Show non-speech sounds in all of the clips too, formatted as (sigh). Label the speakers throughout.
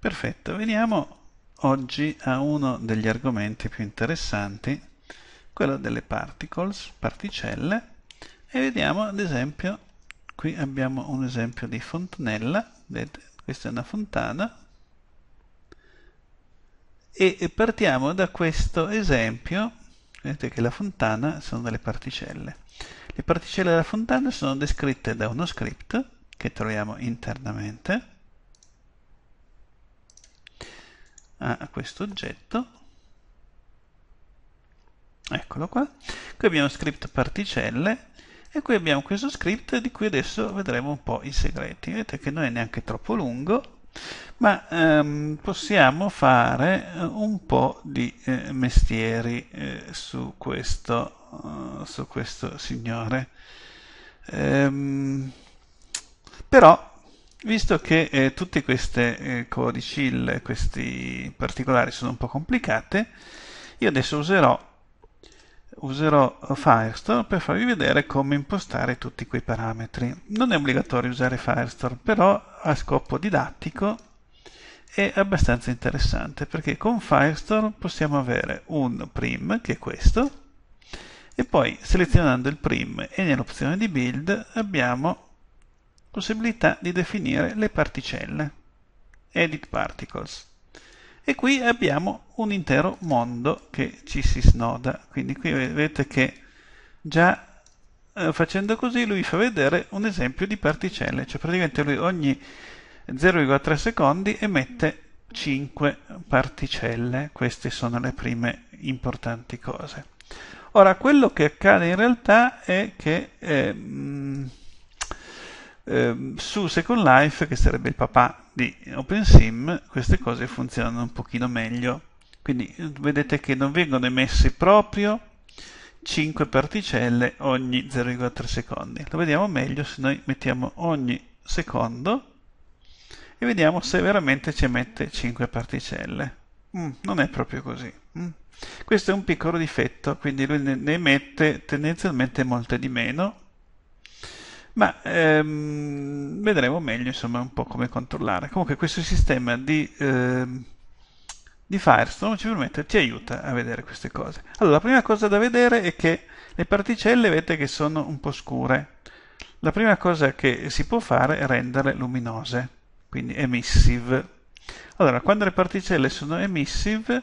Speaker 1: Perfetto, veniamo oggi a uno degli argomenti più interessanti, quello delle particles, particelle, e vediamo ad esempio, qui abbiamo un esempio di fontanella, vedete, questa è una fontana, e partiamo da questo esempio, vedete che la fontana sono delle particelle. Le particelle della fontana sono descritte da uno script che troviamo internamente, a questo oggetto. Eccolo qua. Qui abbiamo script particelle e qui abbiamo questo script di cui adesso vedremo un po' i segreti. Vedete che non è neanche troppo lungo, ma ehm, possiamo fare eh, un po' di eh, mestieri eh, su, questo, uh, su questo signore. Ehm, però Visto che eh, tutti questi eh, codici, questi particolari sono un po' complicate, io adesso userò, userò Firestore per farvi vedere come impostare tutti quei parametri. Non è obbligatorio usare Firestore, però a scopo didattico è abbastanza interessante, perché con Firestore possiamo avere un prim, che è questo, e poi selezionando il prim e nell'opzione di build abbiamo possibilità di definire le particelle, edit particles. E qui abbiamo un intero mondo che ci si snoda, quindi qui vedete che già eh, facendo così lui fa vedere un esempio di particelle, cioè praticamente lui ogni 0,3 secondi emette 5 particelle, queste sono le prime importanti cose. Ora, quello che accade in realtà è che ehm, Ehm, su Second Life, che sarebbe il papà di OpenSim, queste cose funzionano un pochino meglio. Quindi vedete che non vengono emesse proprio 5 particelle ogni 0,3 secondi. Lo vediamo meglio se noi mettiamo ogni secondo e vediamo se veramente ci emette 5 particelle. Mm, non è proprio così. Mm. Questo è un piccolo difetto, quindi lui ne emette tendenzialmente molte di meno, ma ehm, vedremo meglio insomma un po' come controllare. Comunque questo sistema di, ehm, di Firestone ci permette, ci aiuta a vedere queste cose. Allora, la prima cosa da vedere è che le particelle vedete che sono un po' scure. La prima cosa che si può fare è renderle luminose, quindi emissive. Allora, quando le particelle sono emissive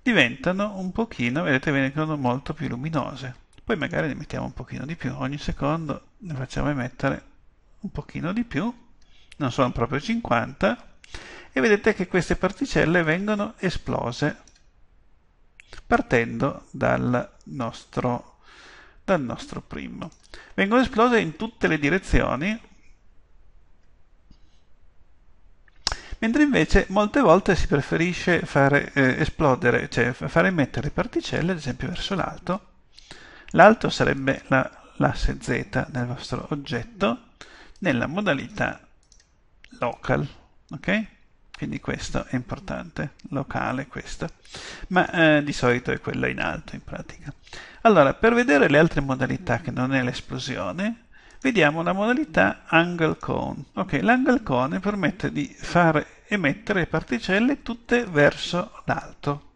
Speaker 1: diventano un pochino, vedete, vengono molto più luminose poi magari ne mettiamo un pochino di più ogni secondo ne facciamo emettere un pochino di più non sono proprio 50 e vedete che queste particelle vengono esplose partendo dal nostro, dal nostro primo. Vengono esplose in tutte le direzioni, mentre invece molte volte si preferisce fare eh, esplodere, cioè fare emettere particelle, ad esempio verso l'alto, L'altro sarebbe l'asse Z del vostro oggetto nella modalità local, ok? Quindi questo è importante, locale questo, ma eh, di solito è quello in alto in pratica. Allora, per vedere le altre modalità che non è l'esplosione, vediamo la modalità angle cone. Ok, l'angle cone permette di far emettere particelle tutte verso l'alto,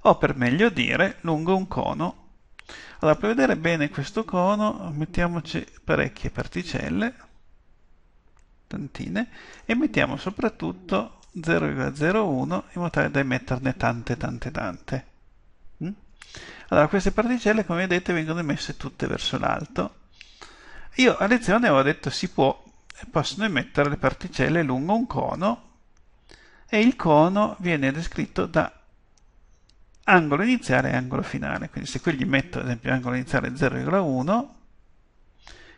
Speaker 1: o per meglio dire, lungo un cono allora, per vedere bene questo cono, mettiamoci parecchie particelle, tantine, e mettiamo soprattutto 0,01 in modo tale da emetterne tante, tante, tante. Mm? Allora, queste particelle, come vedete, vengono emesse tutte verso l'alto. Io a lezione avevo detto si può, eh, possono emettere le particelle lungo un cono, e il cono viene descritto da angolo iniziale e angolo finale. Quindi se qui gli metto ad esempio angolo iniziale 0,1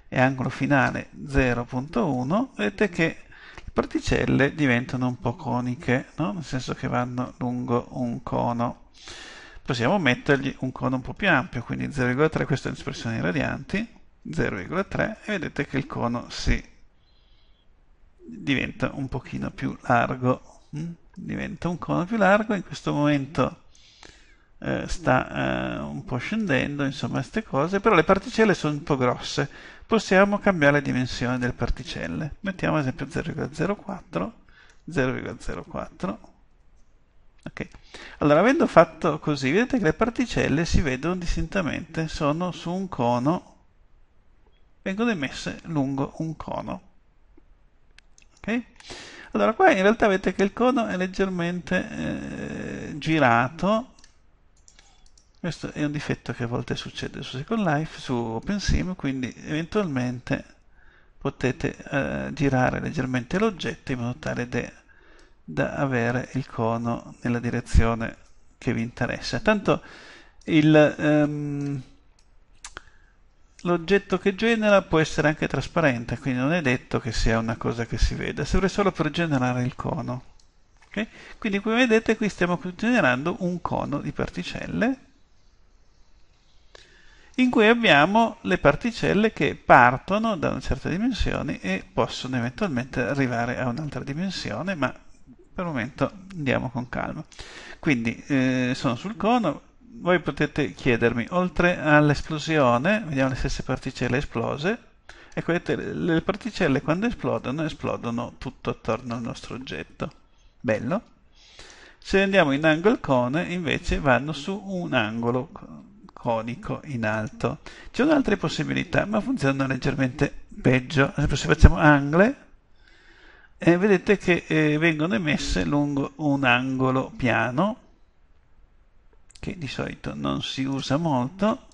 Speaker 1: e angolo finale 0,1, vedete che le particelle diventano un po' coniche, no? nel senso che vanno lungo un cono. Possiamo mettergli un cono un po' più ampio, quindi 0,3, questa è un'espressione in radianti, 0,3 e vedete che il cono si diventa un pochino più largo. Mm? Diventa un cono più largo, in questo momento eh, sta eh, un po' scendendo, insomma queste cose, però le particelle sono un po' grosse, possiamo cambiare la dimensione delle particelle. Mettiamo ad esempio 0,04, 0,04. Ok, allora avendo fatto così, vedete che le particelle si vedono distintamente, sono su un cono, vengono emesse lungo un cono. Ok? Allora qua in realtà vedete che il cono è leggermente eh, girato questo è un difetto che a volte succede su Second Life, su OpenSim, quindi eventualmente potete eh, girare leggermente l'oggetto in modo tale de, da avere il cono nella direzione che vi interessa. Tanto ehm, l'oggetto ehm, che genera può essere anche trasparente, quindi non è detto che sia una cosa che si veda, serve solo per generare il cono. Okay? Quindi come vedete qui stiamo generando un cono di particelle in cui abbiamo le particelle che partono da una certa dimensione e possono eventualmente arrivare a un'altra dimensione, ma per il momento andiamo con calma. Quindi eh, sono sul cono, voi potete chiedermi, oltre all'esplosione, vediamo le stesse particelle esplose, ecco vedete, le particelle quando esplodono, esplodono tutto attorno al nostro oggetto. Bello. Se andiamo in angle cone, invece vanno su un angolo conico in alto. Ci sono altre possibilità, ma funzionano leggermente peggio. Ad esempio se facciamo angle, eh, vedete che eh, vengono emesse lungo un angolo piano, che di solito non si usa molto.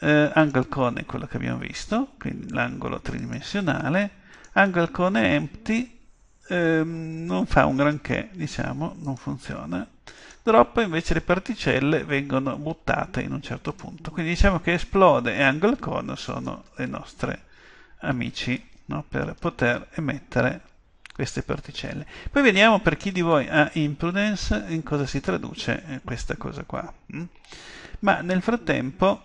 Speaker 1: Eh, angle cone è quello che abbiamo visto, quindi l'angolo tridimensionale. Angle cone empty ehm, non fa un granché, diciamo, non funziona drop invece le particelle vengono buttate in un certo punto. Quindi diciamo che esplode e Angle Con sono le nostre amici no? per poter emettere queste particelle. Poi vediamo per chi di voi ha impudence in cosa si traduce eh, questa cosa qua. Mm? Ma nel frattempo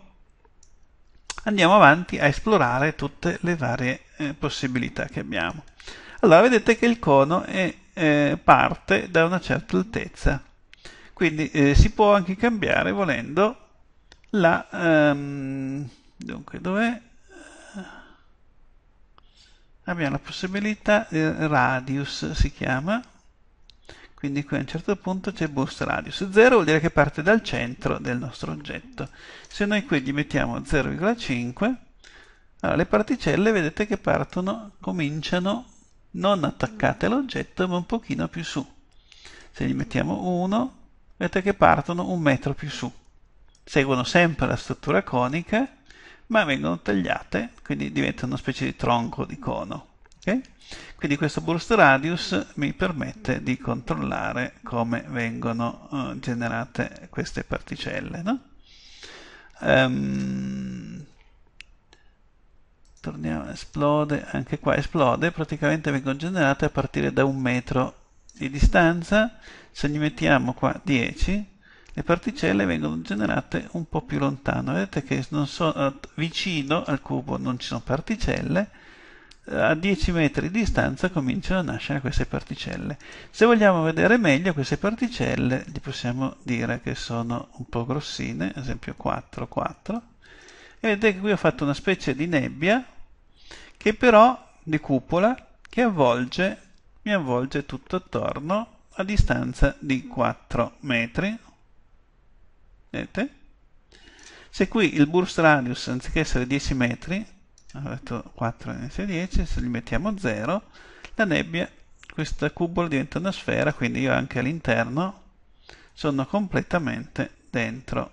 Speaker 1: andiamo avanti a esplorare tutte le varie eh, possibilità che abbiamo. Allora vedete che il cono è eh, parte da una certa altezza quindi eh, si può anche cambiare volendo la um, dunque dov'è eh, abbiamo la possibilità eh, radius si chiama quindi qui a un certo punto c'è boost radius 0 vuol dire che parte dal centro del nostro oggetto se noi qui gli mettiamo 0,5 allora le particelle vedete che partono cominciano non attaccate all'oggetto ma un pochino più su se gli mettiamo 1 vedete che partono un metro più su. Seguono sempre la struttura conica, ma vengono tagliate, quindi diventano una specie di tronco di cono. Okay? Quindi questo burst radius mi permette di controllare come vengono uh, generate queste particelle. No? Um, torniamo, esplode, anche qua esplode, praticamente vengono generate a partire da un metro di distanza, se gli mettiamo qua 10, le particelle vengono generate un po' più lontano. Vedete che so, eh, vicino al cubo non ci sono particelle, eh, a 10 metri di distanza cominciano a nascere queste particelle. Se vogliamo vedere meglio queste particelle, gli possiamo dire che sono un po' grossine, ad esempio 4, 4. E vedete che qui ho fatto una specie di nebbia, che però, di cupola, che avvolge mi avvolge tutto attorno a distanza di 4 metri. Vedete? Se qui il burst radius anziché essere 10 metri, ho detto 4 inizia 10, se gli mettiamo 0, la nebbia, questa cubola diventa una sfera, quindi io anche all'interno sono completamente dentro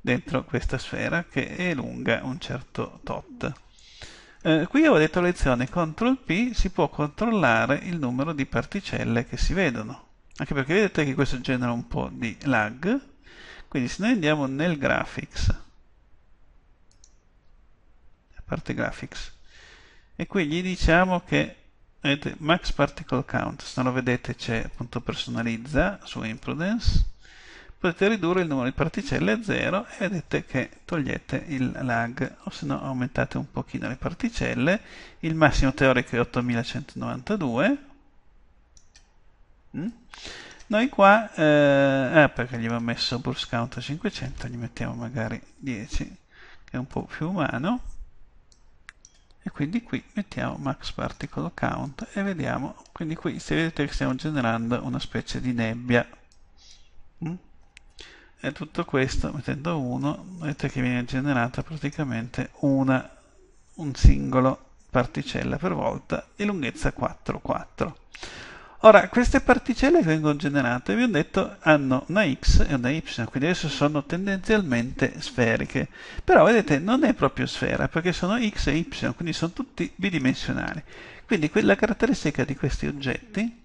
Speaker 1: dentro questa sfera che è lunga un certo tot. Eh, qui ho detto lezione, CTRL P si può controllare il numero di particelle che si vedono. Anche perché vedete che questo genera un po' di lag. Quindi se noi andiamo nel graphics, la parte graphics, e qui gli diciamo che vedete, max particle count, se non lo vedete c'è appunto personalizza su impudence potete ridurre il numero di particelle a 0 e vedete che togliete il lag o se no aumentate un pochino le particelle il massimo teorico è 8192 mm. noi qua eh, ah, perché gli abbiamo messo burst count 500 gli mettiamo magari 10 che è un po' più umano e quindi qui mettiamo max particle count e vediamo quindi qui se vedete che stiamo generando una specie di nebbia mm? e tutto questo mettendo 1 vedete che viene generata praticamente una un singolo particella per volta di lunghezza 4 4 ora queste particelle che vengono generate vi ho detto hanno una x e una y quindi adesso sono tendenzialmente sferiche però vedete non è proprio sfera perché sono x e y quindi sono tutti bidimensionali quindi la caratteristica di questi oggetti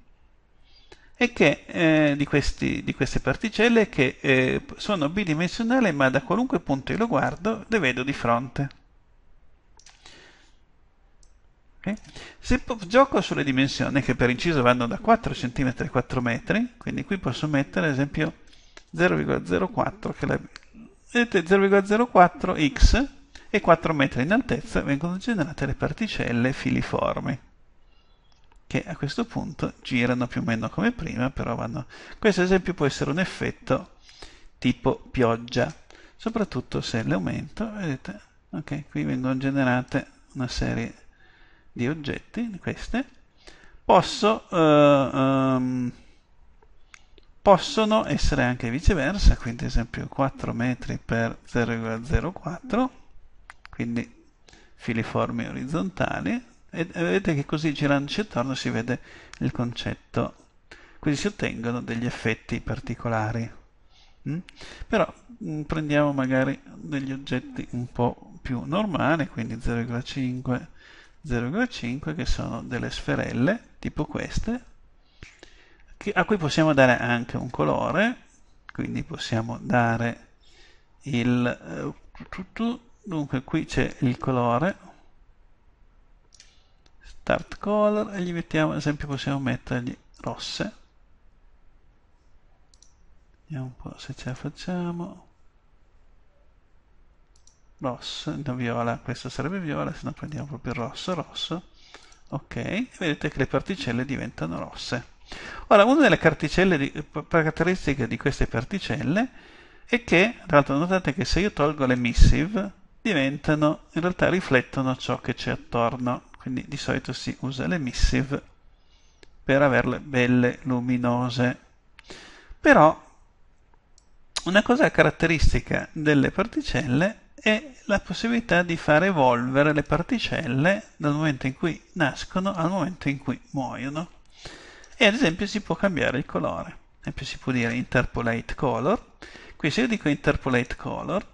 Speaker 1: e che, eh, di, questi, di, queste particelle che eh, sono bidimensionali ma da qualunque punto io lo guardo le vedo di fronte. Okay? Se gioco sulle dimensioni che per inciso vanno da 4 cm a 4 metri, quindi qui posso mettere ad esempio 0,04 che la, vedete 0,04 x e 4 metri in altezza vengono generate le particelle filiformi che a questo punto girano più o meno come prima, però vanno... Questo esempio può essere un effetto tipo pioggia, soprattutto se le aumento, vedete, ok, qui vengono generate una serie di oggetti, queste, Posso, uh, um, possono essere anche viceversa, quindi ad esempio 4 metri per 0,04, quindi filiformi orizzontali, e vedete che così girandoci attorno si vede il concetto quindi si ottengono degli effetti particolari mm? però mh, mm, prendiamo magari degli oggetti un po' più normali quindi 0,5 0,5 che sono delle sferelle tipo queste che, a cui possiamo dare anche un colore quindi possiamo dare il eh, dunque qui c'è il colore start color e gli mettiamo, ad esempio possiamo mettergli rosse. Vediamo un po' se ce la facciamo. Rosso, no viola, questo sarebbe viola, se no prendiamo proprio rosso, rosso. Ok, e vedete che le particelle diventano rosse. Ora, una delle di, caratteristiche di queste particelle è che, tra l'altro notate che se io tolgo le missive, diventano, in realtà riflettono ciò che c'è attorno quindi di solito si usa l'emissive per averle belle luminose però una cosa caratteristica delle particelle è la possibilità di far evolvere le particelle dal momento in cui nascono al momento in cui muoiono e ad esempio si può cambiare il colore ad esempio si può dire interpolate color qui se io dico interpolate color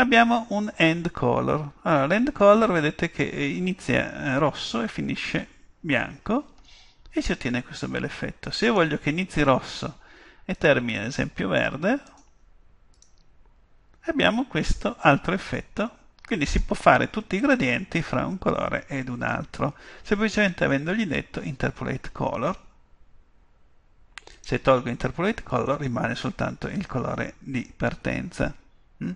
Speaker 1: abbiamo un end color. Allora, l'end color vedete che inizia eh, rosso e finisce bianco e si ottiene questo bel effetto. Se io voglio che inizi rosso e termini ad esempio verde, abbiamo questo altro effetto. Quindi si può fare tutti i gradienti fra un colore ed un altro, semplicemente avendogli detto interpolate color. Se tolgo interpolate color rimane soltanto il colore di partenza. Mm?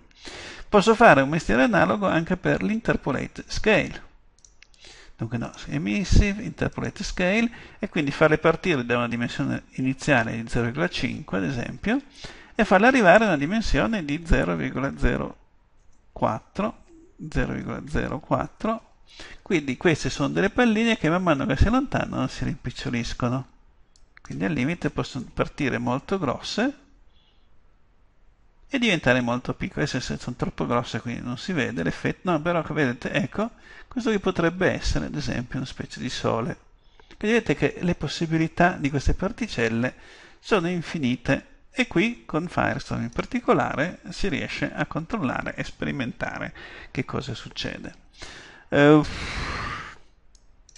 Speaker 1: Posso fare un mestiere analogo anche per l'interpolate scale. Dunque no, emissive, interpolate scale, e quindi farle partire da una dimensione iniziale di 0,5, ad esempio, e farle arrivare a una dimensione di 0,04, 0,04. Quindi queste sono delle palline che man mano che si allontanano si rimpiccioliscono. Quindi al limite possono partire molto grosse, e diventare molto piccole. Adesso se sono troppo grosse quindi non si vede l'effetto. No, però vedete, ecco, questo qui potrebbe essere ad esempio una specie di sole. Quindi vedete che le possibilità di queste particelle sono infinite e qui con Firestorm in particolare si riesce a controllare e sperimentare che cosa succede. Uh,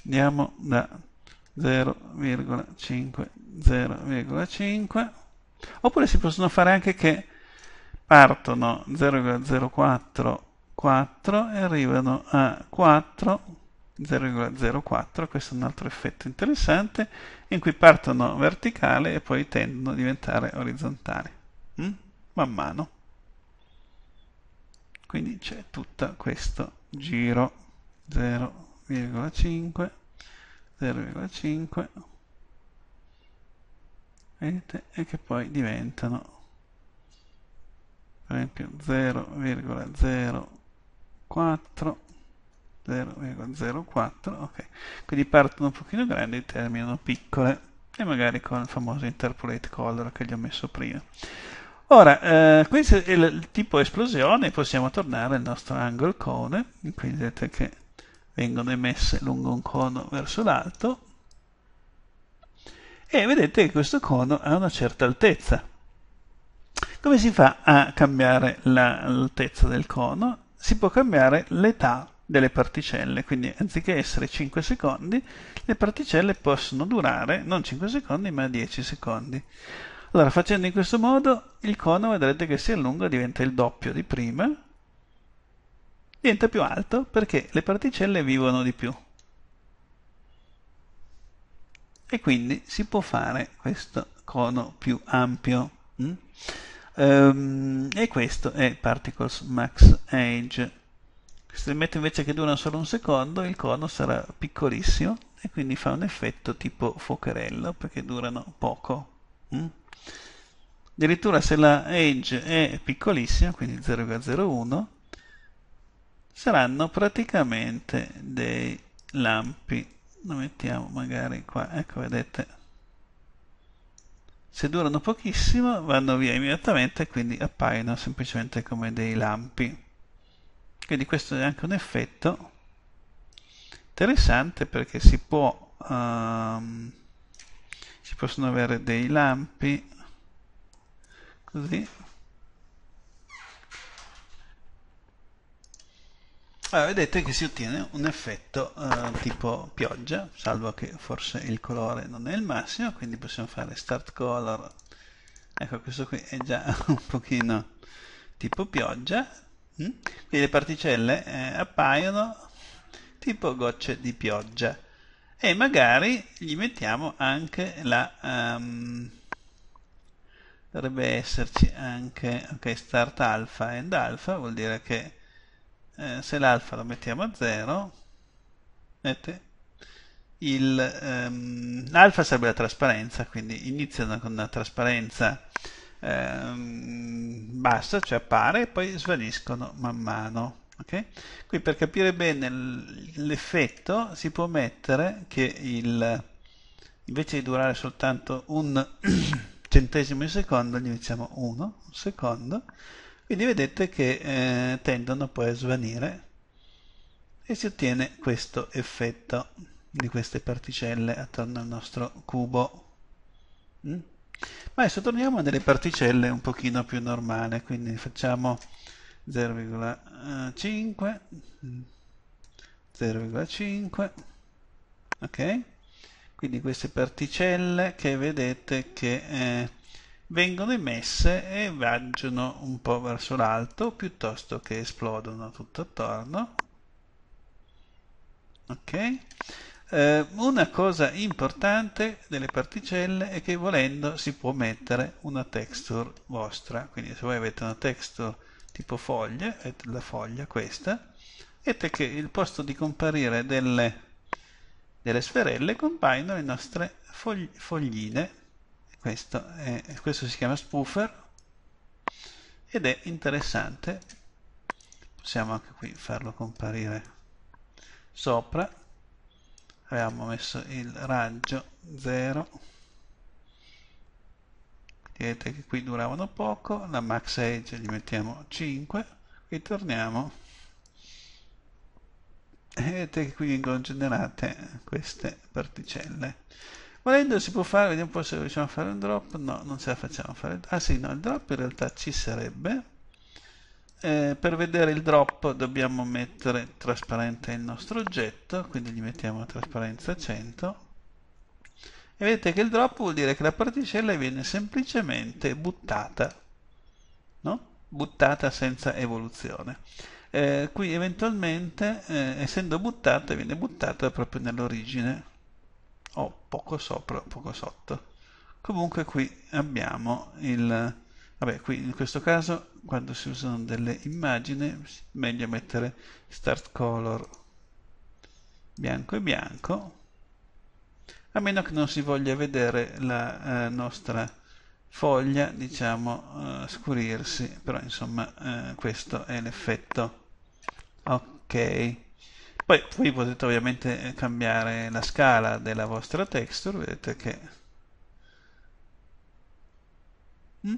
Speaker 1: andiamo da 0,5, 0,5 oppure si possono fare anche che partono 0,044 e arrivano a 4, 0,04, questo è un altro effetto interessante, in cui partono verticali e poi tendono a diventare orizzontali, mm? man mano. Quindi c'è tutto questo giro 0,5, 0,5, vedete, e che poi diventano per esempio 0,04 0,04 ok quindi partono un pochino grandi e terminano piccole e magari con il famoso interpolate color che gli ho messo prima ora eh, questo è il tipo esplosione possiamo tornare al nostro angle cone quindi vedete che vengono emesse lungo un cono verso l'alto e vedete che questo cono ha una certa altezza come si fa a cambiare l'altezza del cono? Si può cambiare l'età delle particelle, quindi anziché essere 5 secondi, le particelle possono durare non 5 secondi ma 10 secondi. Allora, facendo in questo modo, il cono vedrete che si allunga, diventa il doppio di prima, diventa più alto perché le particelle vivono di più. E quindi si può fare questo cono più ampio. Mm? Um, e questo è Particles Max Age. Se metto invece che dura solo un secondo, il cono sarà piccolissimo e quindi fa un effetto tipo focherello perché durano poco. Mm? Addirittura se la age è piccolissima, quindi 0,01, saranno praticamente dei lampi. Lo mettiamo magari qua, ecco vedete se durano pochissimo vanno via immediatamente e quindi appaiono semplicemente come dei lampi. Quindi questo è anche un effetto interessante perché si può um, si possono avere dei lampi così Allora, vedete che si ottiene un effetto eh, tipo pioggia, salvo che forse il colore non è il massimo, quindi possiamo fare start color. Ecco, questo qui è già (laughs) un pochino tipo pioggia. Mm? Quindi le particelle eh, appaiono tipo gocce di pioggia. E magari gli mettiamo anche la... Um, dovrebbe esserci anche... ok, start alpha and alpha vuol dire che eh, se l'alfa lo mettiamo a 0, ehm, l'alfa ehm, sarebbe la trasparenza, quindi iniziano con una trasparenza ehm, bassa, cioè appare, e poi svaniscono man mano. Okay? Qui per capire bene l'effetto si può mettere che il, invece di durare soltanto un (clears throat) centesimo di secondo, gli diciamo 1 secondo, quindi vedete che eh, tendono poi a svanire e si ottiene questo effetto di queste particelle attorno al nostro cubo mm? ma adesso torniamo a delle particelle un pochino più normale quindi facciamo 0,5 0,5 ok quindi queste particelle che vedete che eh, vengono emesse e viaggiano un po' verso l'alto piuttosto che esplodono tutto attorno. Ok? Eh, una cosa importante delle particelle è che volendo si può mettere una texture vostra, quindi se voi avete una texture tipo foglie, la foglia questa, vedete che il posto di comparire delle, delle sferelle compaiono le nostre fogli, fogline questo, è, questo si chiama spoofer ed è interessante possiamo anche qui farlo comparire sopra abbiamo messo il raggio 0 vedete che qui duravano poco la max age gli mettiamo 5 e torniamo vedete che qui vengono generate queste particelle Volendo si può fare, vediamo un po' se riusciamo a fare un drop. No, non ce la facciamo fare. Ah sì, no, il drop in realtà ci sarebbe. Eh, per vedere il drop dobbiamo mettere trasparente il nostro oggetto, quindi gli mettiamo trasparenza 100. E vedete che il drop vuol dire che la particella viene semplicemente buttata, no? buttata senza evoluzione. Eh, qui eventualmente, eh, essendo buttata, viene buttata proprio nell'origine o oh, poco sopra, poco sotto. Comunque qui abbiamo il... Vabbè, qui in questo caso quando si usano delle immagini meglio mettere start color bianco e bianco a meno che non si voglia vedere la eh, nostra foglia diciamo eh, scurirsi però insomma eh, questo è l'effetto ok poi, poi potete ovviamente eh, cambiare la scala della vostra texture, vedete che... Mm?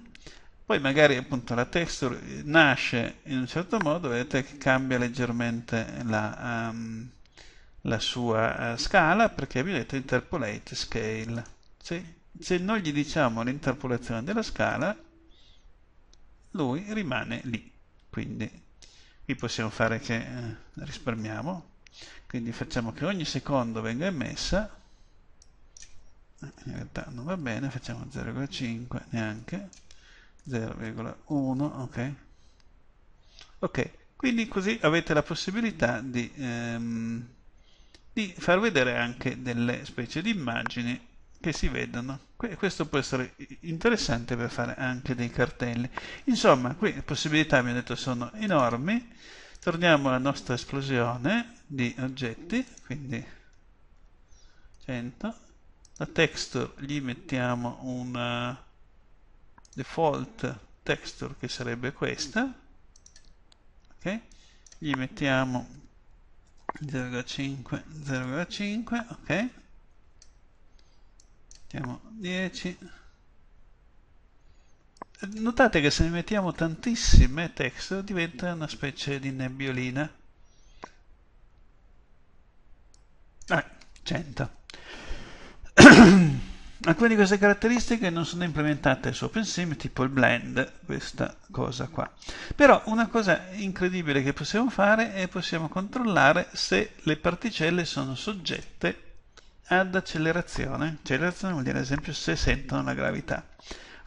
Speaker 1: Poi magari appunto la texture eh, nasce in un certo modo, vedete che cambia leggermente la, um, la sua uh, scala perché abbiamo detto interpolate scale. Sì? se noi gli diciamo l'interpolazione della scala, lui rimane lì. Quindi qui possiamo fare che risparmiamo quindi facciamo che ogni secondo venga emessa eh, in realtà non va bene facciamo 0,5 neanche 0,1 ok ok quindi così avete la possibilità di, ehm, di far vedere anche delle specie di immagini che si vedono. Questo può essere interessante per fare anche dei cartelli. Insomma, qui le possibilità, abbiamo detto, sono enormi torniamo alla nostra esplosione di oggetti quindi 100 la texture gli mettiamo un eh, default texture che sarebbe questa ok gli mettiamo 0,5 0,5 ok mettiamo 10 Notate che se ne mettiamo tantissime texture diventa una specie di nebbiolina. Ah, 100. (clears throat) Alcune di queste caratteristiche non sono implementate su OpenSim, tipo il blend, questa cosa qua. Però una cosa incredibile che possiamo fare è possiamo controllare se le particelle sono soggette ad accelerazione. Accelerazione vuol dire ad esempio se sentono la gravità.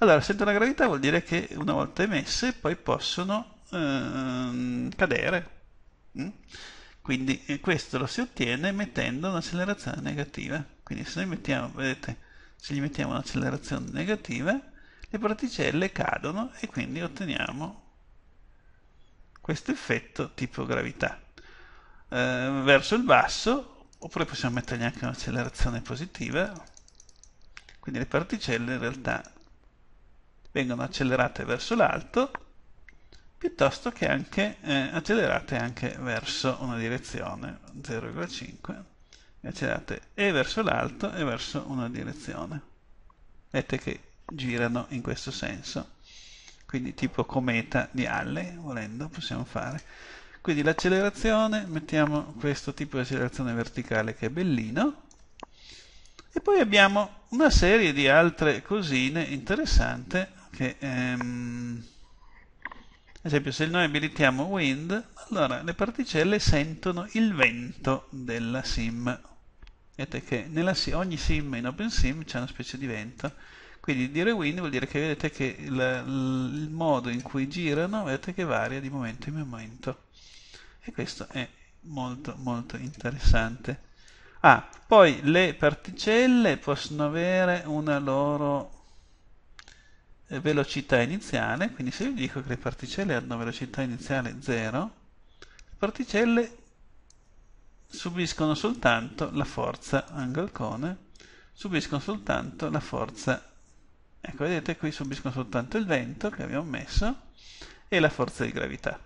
Speaker 1: Allora, senza la gravità vuol dire che una volta emesse poi possono ehm, cadere. Mm? Quindi eh, questo lo si ottiene mettendo un'accelerazione negativa. Quindi se noi mettiamo, vedete, se gli mettiamo un'accelerazione negativa, le particelle cadono e quindi otteniamo questo effetto tipo gravità. Eh, verso il basso, oppure possiamo mettergli anche un'accelerazione positiva, quindi le particelle in realtà vengono accelerate verso l'alto piuttosto che anche eh, accelerate anche verso una direzione 0,5 accelerate e verso l'alto e verso una direzione vedete che girano in questo senso quindi tipo cometa di Halley volendo possiamo fare quindi l'accelerazione mettiamo questo tipo di accelerazione verticale che è bellino e poi abbiamo una serie di altre cosine interessanti che ehm, ad esempio se noi abilitiamo wind allora le particelle sentono il vento della sim vedete che nella, ogni sim in OpenSim c'è una specie di vento quindi dire wind vuol dire che vedete che il, il modo in cui girano vedete che varia di momento in momento e questo è molto molto interessante ah, poi le particelle possono avere una loro eh, velocità iniziale, quindi se io dico che le particelle hanno velocità iniziale 0, le particelle subiscono soltanto la forza angle cone, subiscono soltanto la forza, ecco vedete qui subiscono soltanto il vento che abbiamo messo e la forza di gravità,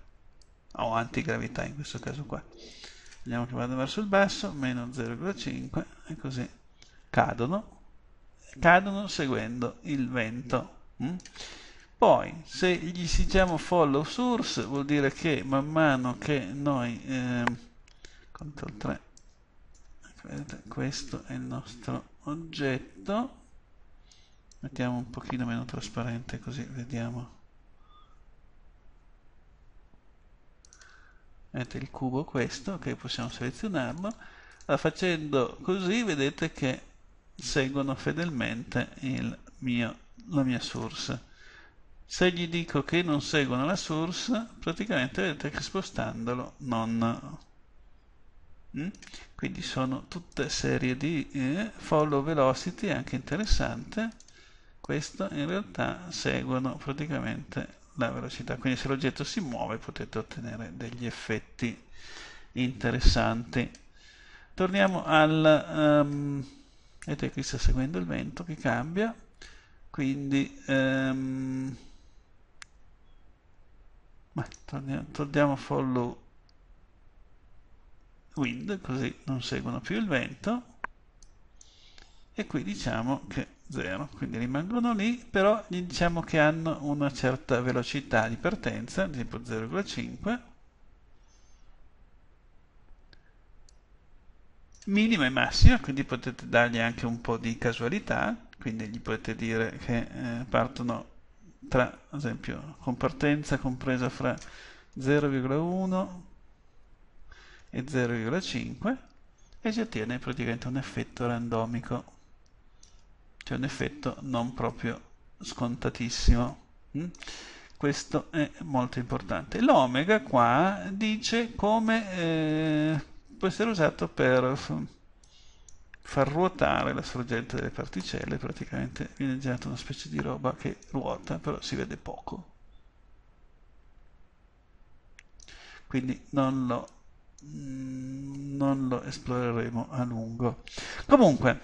Speaker 1: o antigravità in questo caso qua. Vediamo che vado verso il basso, meno 0,5 e così cadono, cadono seguendo il vento Mm? Poi, se gli esiggiamo follow source, vuol dire che man mano che noi... Eh, CTRL 3 questo è il nostro oggetto mettiamo un pochino meno trasparente così vediamo vedete il cubo questo che okay, possiamo selezionarlo allora, facendo così vedete che seguono fedelmente il mio la mia source. Se gli dico che non seguono la source, praticamente vedete che spostandolo non... Mm? Quindi sono tutte serie di eh, follow velocity, anche interessante. Questo in realtà seguono praticamente la velocità. Quindi se l'oggetto si muove potete ottenere degli effetti interessanti. Torniamo al... Um, vedete qui sta seguendo il vento che cambia quindi ehm, beh, torniamo, torniamo a follow wind così non seguono più il vento e qui diciamo che 0 quindi rimangono lì però gli diciamo che hanno una certa velocità di partenza tipo 0,5 minima e massima quindi potete dargli anche un po' di casualità quindi gli potete dire che eh, partono tra, ad esempio, con partenza compresa fra 0,1 e 0,5 e si ottiene praticamente un effetto randomico, cioè un effetto non proprio scontatissimo. Mm? Questo è molto importante. L'omega qua dice come eh, può essere usato per far ruotare la sorgente delle particelle, praticamente viene generata una specie di roba che ruota, però si vede poco. Quindi non lo, mm, non lo esploreremo a lungo. Comunque,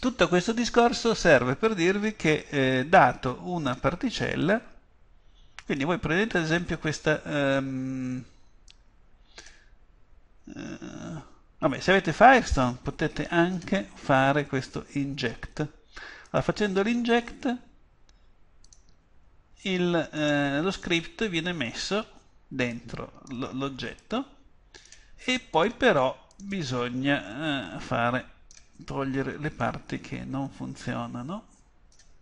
Speaker 1: tutto questo discorso serve per dirvi che eh, dato una particella, quindi voi prendete ad esempio questa... Um, uh, Vabbè, se avete Firestone potete anche fare questo inject. Allora, facendo l'inject eh, lo script viene messo dentro l'oggetto e poi però bisogna eh, fare togliere le parti che non funzionano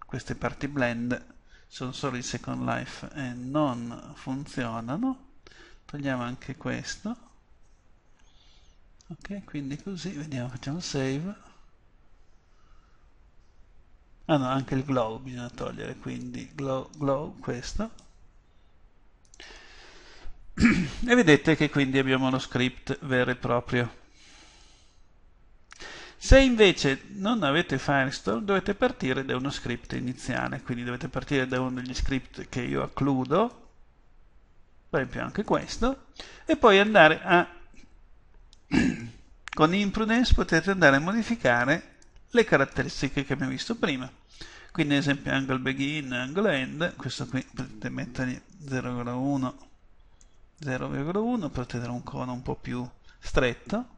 Speaker 1: queste parti blend sono solo in Second Life e non funzionano togliamo anche questo ok quindi così vediamo facciamo save ah no anche il glow bisogna togliere quindi glow, glow questo e vedete che quindi abbiamo lo script vero e proprio se invece non avete Firestore dovete partire da uno script iniziale, quindi dovete partire da uno degli script che io accludo, per esempio anche questo, e poi andare a (clears throat) con imprudence potete andare a modificare le caratteristiche che abbiamo visto prima quindi ad esempio angle begin, angle end questo qui potete mettergli 0,1 0,1 potete dare un cono un po' più stretto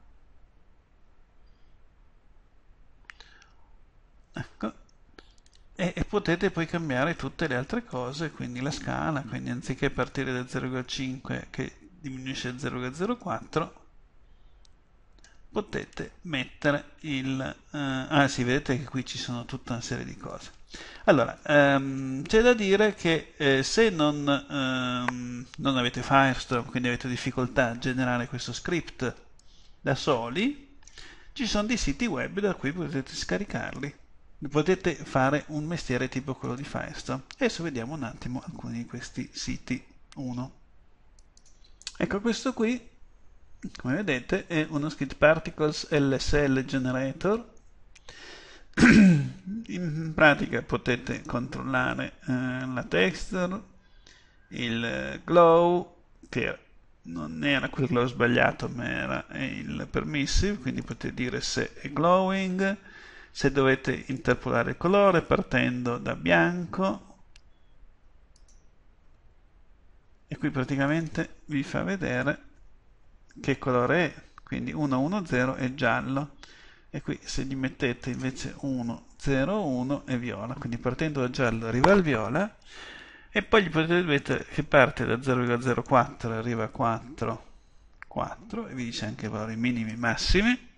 Speaker 1: ecco e, e potete poi cambiare tutte le altre cose quindi la scala quindi anziché partire da 0,5 che diminuisce a 0,04 potete mettere il... Uh, ah sì, vedete che qui ci sono tutta una serie di cose. Allora, um, c'è da dire che eh, se non, um, non avete Firestorm, quindi avete difficoltà a generare questo script da soli, ci sono dei siti web da cui potete scaricarli. Potete fare un mestiere tipo quello di Firestorm. Adesso vediamo un attimo alcuni di questi siti. Uno. Ecco questo qui come vedete è uno Skid Particles LSL Generator (clears throat) in pratica potete controllare eh, la texture il eh, glow che non era quel glow sbagliato ma era il permissive quindi potete dire se è glowing se dovete interpolare il colore partendo da bianco e qui praticamente vi fa vedere che colore è, quindi 110 è giallo e qui se gli mettete invece 101 è viola, quindi partendo da giallo arriva al viola e poi gli potete vedere che parte da 0,04 arriva a 4, 4 e vi dice anche i valori minimi e massimi.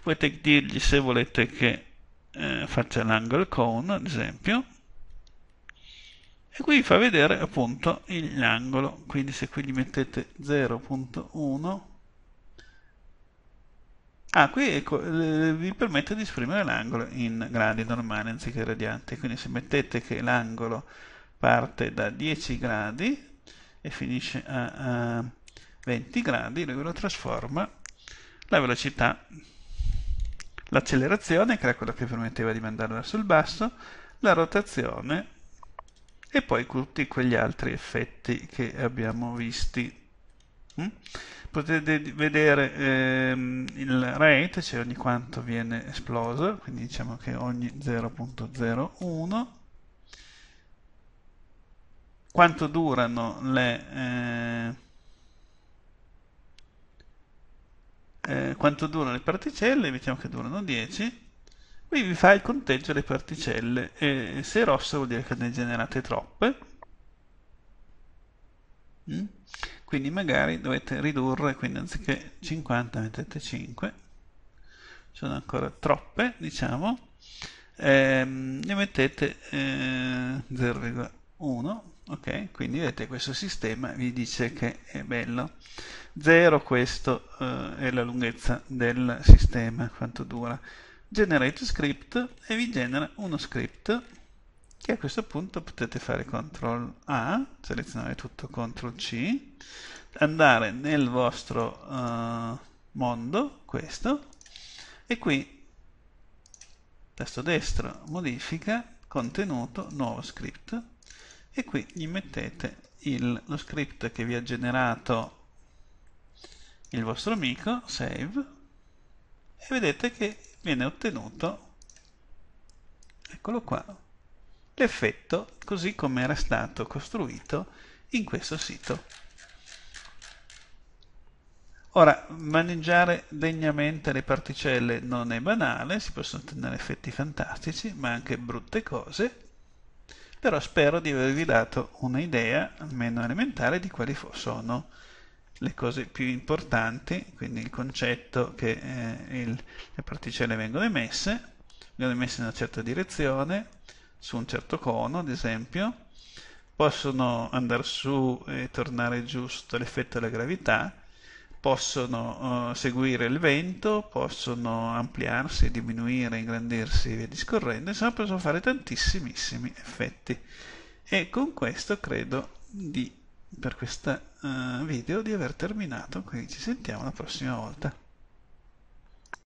Speaker 1: Potete dirgli se volete che eh, faccia l'angle cone, ad esempio, e qui vi fa vedere appunto l'angolo quindi se qui gli mettete 0.1 ah qui ecco, vi permette di esprimere l'angolo in gradi normali anziché radianti quindi se mettete che l'angolo parte da 10 gradi e finisce a, a 20 gradi lui lo trasforma la velocità l'accelerazione che era quella che permetteva di mandarlo verso il basso la rotazione e poi tutti quegli altri effetti che abbiamo visti. Mm? Potete vedere ehm, il rate, cioè ogni quanto viene esploso, quindi diciamo che ogni 0.01 quanto durano le eh, eh, quanto durano le particelle diciamo che durano 10 qui vi fa il conteggio delle particelle e se è rossa vuol dire che ne generate troppe mm? quindi magari dovete ridurre quindi anziché 50 mettete 5 sono ancora troppe diciamo ehm, ne mettete eh, 0,1 ok quindi vedete questo sistema vi dice che è bello 0 questo eh, è la lunghezza del sistema quanto dura generate script e vi genera uno script che a questo punto potete fare CTRL A, selezionare tutto CTRL C, andare nel vostro uh, mondo, questo, e qui tasto destro modifica contenuto nuovo script e qui gli mettete il, lo script che vi ha generato il vostro amico, save, e vedete che viene ottenuto, eccolo qua, l'effetto così come era stato costruito in questo sito. Ora, maneggiare degnamente le particelle non è banale, si possono ottenere effetti fantastici, ma anche brutte cose, però spero di avervi dato un'idea almeno elementare di quali sono le cose più importanti, quindi il concetto che eh, il, le particelle vengono emesse, vengono emesse in una certa direzione, su un certo cono ad esempio, possono andare su e tornare giù sotto l'effetto della gravità, possono eh, seguire il vento, possono ampliarsi, diminuire, ingrandirsi e via discorrendo, insomma possono fare tantissimissimi effetti. E con questo credo di per questo uh, video di aver terminato, quindi ci sentiamo la prossima volta.